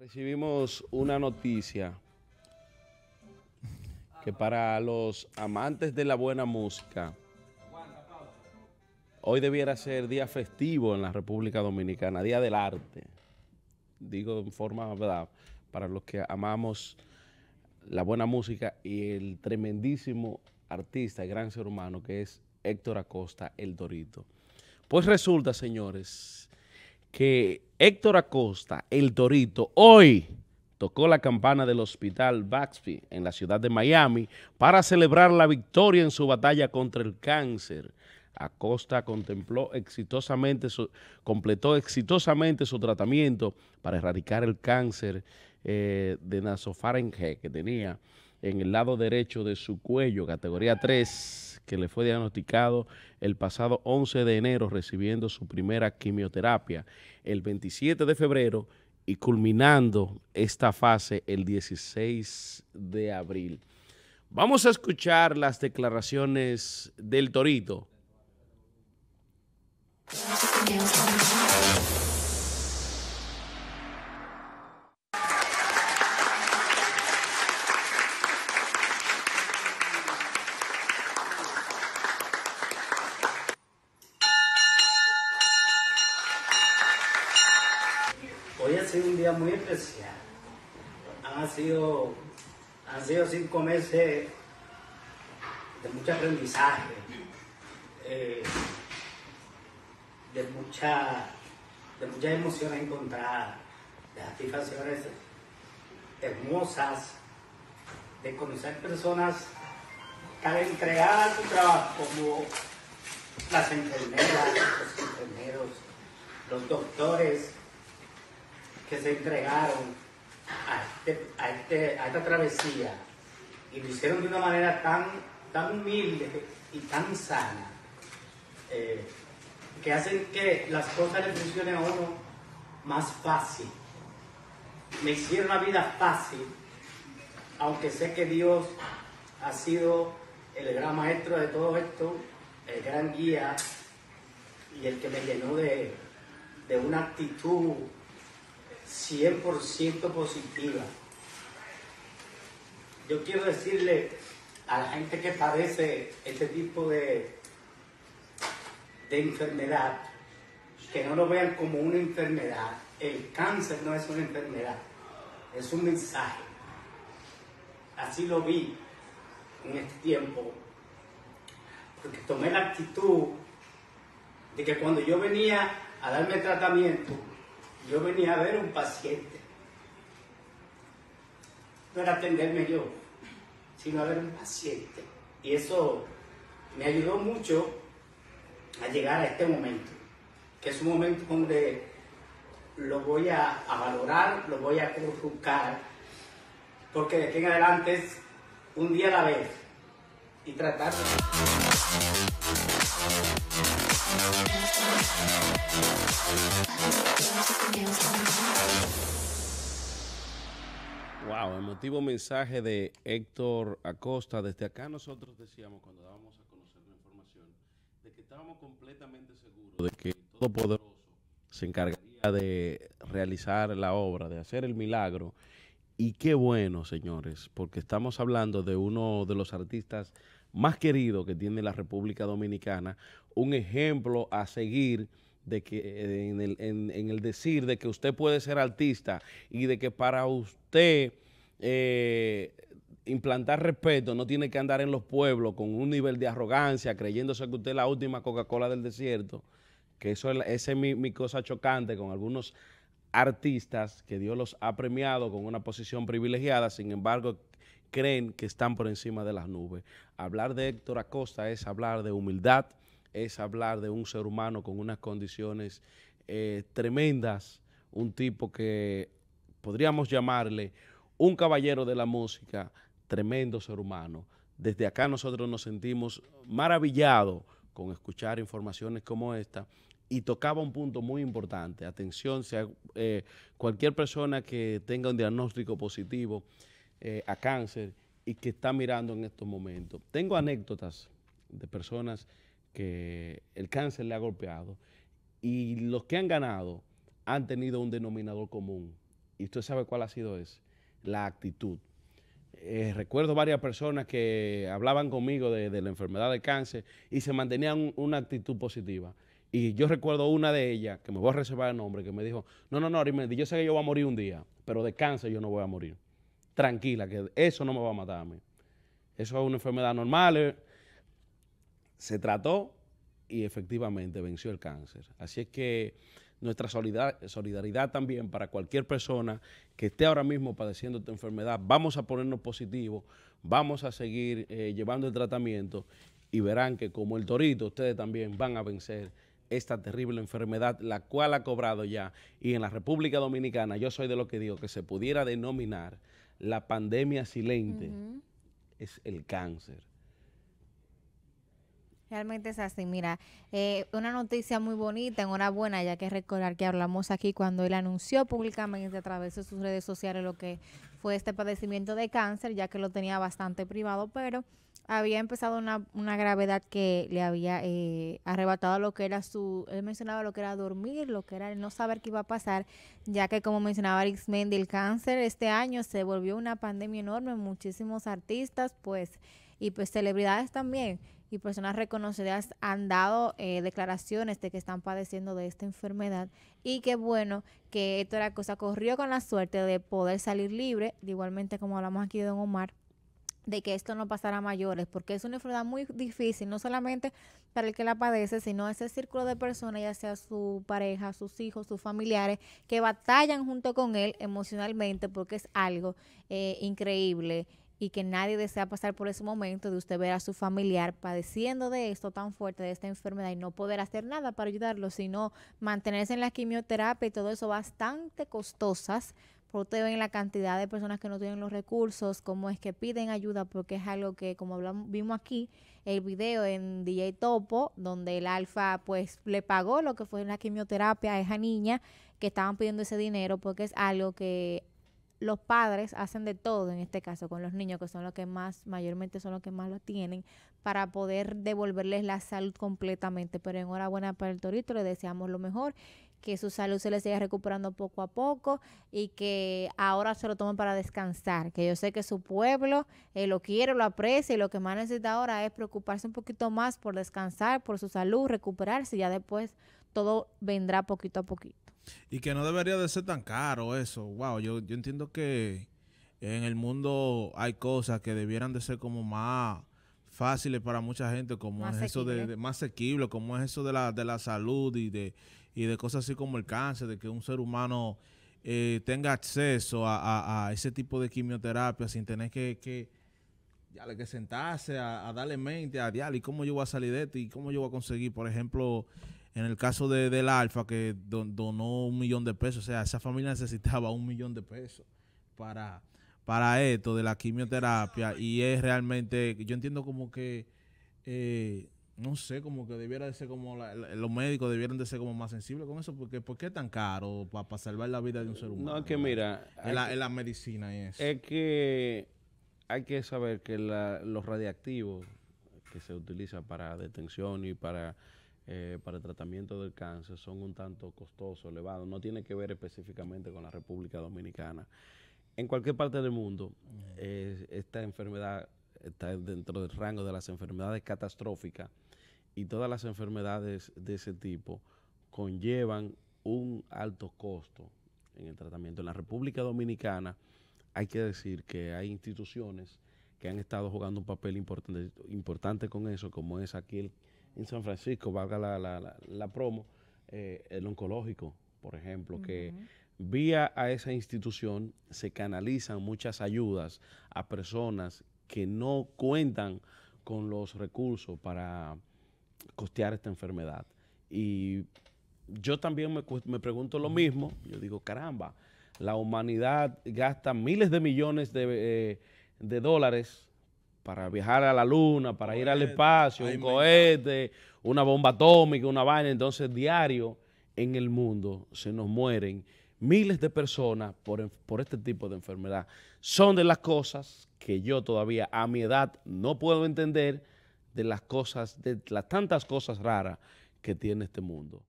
Recibimos una noticia que para los amantes de la buena música, hoy debiera ser día festivo en la República Dominicana, día del arte. Digo en forma, ¿verdad? Para los que amamos la buena música y el tremendísimo artista y gran ser humano que es Héctor Acosta, el Dorito. Pues resulta, señores, que Héctor Acosta, el Torito, hoy tocó la campana del hospital Baxby en la ciudad de Miami para celebrar la victoria en su batalla contra el cáncer. Acosta contempló exitosamente su, completó exitosamente su tratamiento para erradicar el cáncer eh, de nasofaringe que tenía en el lado derecho de su cuello, categoría 3, que le fue diagnosticado el pasado 11 de enero recibiendo su primera quimioterapia el 27 de febrero y culminando esta fase el 16 de abril. Vamos a escuchar las declaraciones del Torito. muy especial. Han sido, sido cinco meses de mucho aprendizaje, eh, de, mucha, de muchas emociones encontradas, de satisfacciones hermosas, de conocer personas han entregado a su trabajo como las enfermeras, los enfermeros, los doctores, que se entregaron este, este, a, esta travesía y lo hicieron de una manera tan, tan humilde y tan sana, eh, que hacen que las cosas le funcionen a uno más fácil. Me hicieron la vida fácil, aunque sé que Dios ha sido el gran maestro de todo esto, el gran guía y el que me llenó de, de una actitud 100% positiva. Yo quiero decirle a la gente que padece este tipo de, de enfermedad, que no lo vean como una enfermedad. El cáncer no es una enfermedad, es un mensaje. Así lo vi en este tiempo, porque tomé la actitud de que cuando yo venía a darme tratamiento, yo venía a ver un paciente. No era atenderme yo, sino a ver un paciente. Y eso me ayudó mucho a llegar a este momento, que es un momento donde lo voy a, valorar, lo voy a buscar, porque de aquí en adelante es un día a la vez y tratar Wow, emotivo mensaje de Héctor Acosta. Desde acá nosotros decíamos cuando dábamos a conocer la información de que estábamos completamente seguros de que el Todopoderoso se encargaría de realizar la obra, de hacer el milagro. Y qué bueno, señores, porque estamos hablando de uno de los artistas más querido que tiene la República Dominicana, un ejemplo a seguir de que eh, en el, decir de que usted puede ser artista y de que para usted eh, implantar respeto no tiene que andar en los pueblos con un nivel de arrogancia creyéndose que usted es la última Coca-Cola del desierto, que eso es, esa es mi cosa chocante con algunos artistas que Dios los ha premiado con una posición privilegiada, sin embargo creen que están por encima de las nubes. Hablar de Héctor Acosta es hablar de humildad, es hablar de un ser humano con unas condiciones eh, tremendas, un tipo que podríamos llamarle un caballero de la música, tremendo ser humano. Desde acá nosotros nos sentimos maravillados con escuchar informaciones como esta y tocaba un punto muy importante. Atención, sea, eh, cualquier persona que tenga un diagnóstico positivo, eh, a cáncer y que está mirando en estos momentos. Tengo anécdotas de personas que el cáncer le ha golpeado y los que han ganado han tenido un denominador común. Y usted sabe cuál ha sido ese, la actitud. Eh, recuerdo varias personas que hablaban conmigo de, la enfermedad de cáncer y se mantenían una actitud positiva. Y yo recuerdo una de ellas, que me voy a reservar el nombre, que me dijo, no, no, no, yo sé que yo voy a morir un día, pero de cáncer yo no voy a morir tranquila, que eso no me va a matar a mí. Eso es una enfermedad normal. Eh. Se trató y efectivamente venció el cáncer. Así es que nuestra solidaridad también para cualquier persona que esté ahora mismo padeciendo esta enfermedad. Vamos a ponernos positivos, vamos a seguir eh, llevando el tratamiento y verán que como el torito, ustedes también van a vencer esta terrible enfermedad, la cual ha cobrado ya. Y en la República Dominicana, yo soy de lo que digo, que se pudiera denominar la pandemia silente es el cáncer. Realmente es así. Mira, eh, una noticia muy bonita, enhorabuena, ya que recordar que hablamos aquí cuando él anunció públicamente a través de sus redes sociales lo que fue este padecimiento de cáncer, ya que lo tenía bastante privado, pero había empezado una, una gravedad que le había eh, arrebatado lo que era su, él mencionaba lo que era dormir, lo que era no saber qué iba a pasar, ya que como mencionaba arizmendi el cáncer este año se volvió una pandemia enorme, muchísimos artistas pues y pues celebridades también y personas reconocidas han dado eh, declaraciones de que están padeciendo de esta enfermedad y que bueno que toda la cosa corrió con la suerte de poder salir libre, igualmente como hablamos aquí de Don Omar, de que esto no pasará a mayores, porque es una enfermedad muy difícil, no solamente para el que la padece, sino ese círculo de personas, ya sea su pareja, sus hijos, sus familiares, que batallan junto con él emocionalmente, porque es algo eh, increíble y que nadie desea pasar por ese momento de usted ver a su familiar padeciendo de esto tan fuerte, de esta enfermedad y no poder hacer nada para ayudarlo, sino mantenerse en la quimioterapia y todo eso bastante costosas por ustedes ven la cantidad de personas que no tienen los recursos, cómo es que piden ayuda, porque es algo que, como vimos aquí, el video en DJ Topo, donde el Alfa pues le pagó lo que fue la quimioterapia a esa niña que estaban pidiendo ese dinero, porque es algo que los padres hacen de todo en este caso con los niños, que son los que más, mayormente son los que más lo tienen, para poder devolverles la salud completamente. Pero enhorabuena para el Torito, le deseamos lo mejor que su salud se le siga recuperando poco a poco y que ahora se lo tomen para descansar, que yo sé que su pueblo eh, lo quiere, lo aprecia y lo que más necesita ahora es preocuparse un poquito más por descansar, por su salud, recuperarse y ya después todo vendrá poquito a poquito. Y que no debería de ser tan caro eso, wow, yo, yo entiendo que en el mundo hay cosas que debieran de ser como más fáciles para mucha gente, como es eso de, más asequible, como es eso de la, de la salud y de y de cosas así como el cáncer, de que un ser humano eh, tenga acceso a, ese tipo de quimioterapia sin tener que, ya, que sentarse a, darle mente a dial y cómo yo voy a salir de esto y cómo yo voy a conseguir, por ejemplo, en el caso de, del Alfa que donó un millón de pesos, o sea, esa familia necesitaba un millón de pesos para, para esto de la quimioterapia y es realmente, yo entiendo como que... Eh, no sé, como que debiera de ser como, los médicos debieran de ser como más sensibles con eso, porque ¿por qué es tan caro para salvar la vida de un ser humano? No, es que mira... en la, medicina y Es que hay que saber que los radiactivos que se utilizan para detención y para, eh, para tratamiento del cáncer son un tanto costosos, elevados, no tiene que ver específicamente con la República Dominicana. En cualquier parte del mundo, mm. esta enfermedad está dentro del rango de las enfermedades catastróficas y todas las enfermedades de ese tipo conllevan un alto costo en el tratamiento. En la República Dominicana hay que decir que hay instituciones que han estado jugando un papel importante, con eso, como es aquí en San Francisco, valga la, la, la, promo, eh, el oncológico, por ejemplo, que vía a esa institución se canalizan muchas ayudas a personas que no cuentan con los recursos para costear esta enfermedad. Y yo también me, me pregunto lo mismo, yo digo, caramba, la humanidad gasta miles de millones de, eh, dólares para viajar a la luna, para ir al espacio, un cohete, una bomba atómica, una vaina. Entonces, diario en el mundo se nos mueren miles de personas por, por, este tipo de enfermedad. Son de las cosas que yo todavía a mi edad no puedo entender de las cosas, de las tantas cosas raras que tiene este mundo.